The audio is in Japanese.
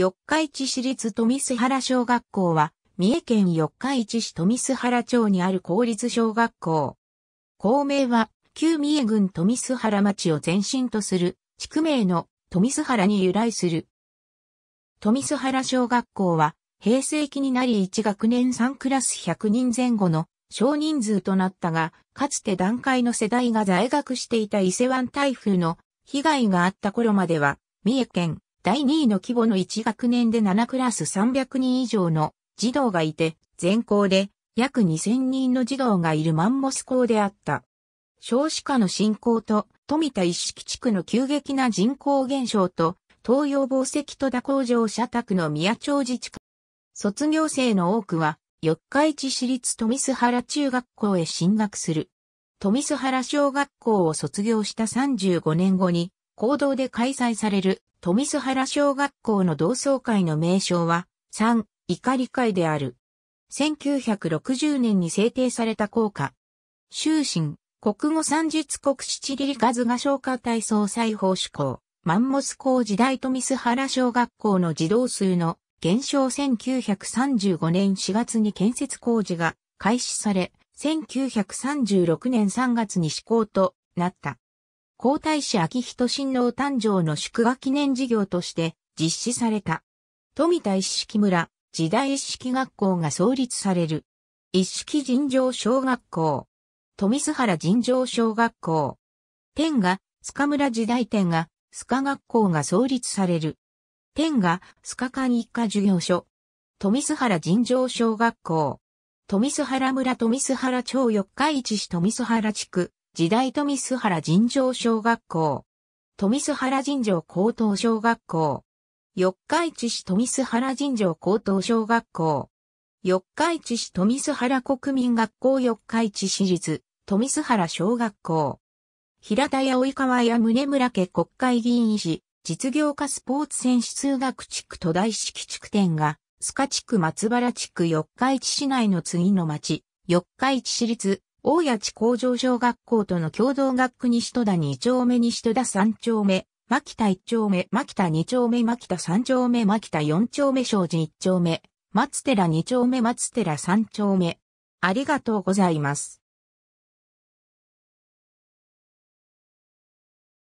四日市市立富須原小学校は、三重県四日市市富須原町にある公立小学校。校名は、旧三重郡富津原町を前身とする、地区名の富津原に由来する。富津原小学校は、平成期になり1学年3クラス100人前後の少人数となったが、かつて段階の世代が在学していた伊勢湾台風の被害があった頃までは、三重県第2位の規模の1学年で7クラス300人以上の児童がいて、全校で約2000人の児童がいるマンモス校であった。少子化の進行と富田一式地区の急激な人口減少と東洋宝石戸田工場社宅の宮町自治区。卒業生の多くは四日市市立富津原中学校へ進学する。富津原小学校を卒業した35年後に、行動で開催される富津原小学校の同窓会の名称は、3、怒り会である。1960年に制定された校歌。終身、国語三術国七里ガズ画唱歌体操裁法志向。マンモス校時代富津原小学校の児童数の減少1935年4月に建設工事が開始され、1936年3月に施行となった。皇太子昭仁親王誕生の祝賀記念事業として実施された。富田一式村、時代一式学校が創立される。一式尋常小学校。富須原尋常小学校。天が、塚村時代天が、塚学校が創立される。天が、塚間一家授業所。富須原尋常小学校。富須原村富須原町四日市市富須原地区。時代富須原尋常小学校、富須原尋常高等小学校、四日市市富須原尋常高等小学校、四日市市富須原国民学校四日市市立、富須原小学校、平田屋及川屋宗村家国会議員市、実業家スポーツ選手数学地区都大式地区店が、須賀地区松原地区四日市市内の次の町、四日市市立、大谷地工場小学校との共同学区西戸田2丁目西戸田3丁目、牧田1丁目、牧田2丁目、牧田3丁目、牧田4丁目、正寺1丁目、松寺2丁目、松寺3丁目。ありがとうございます。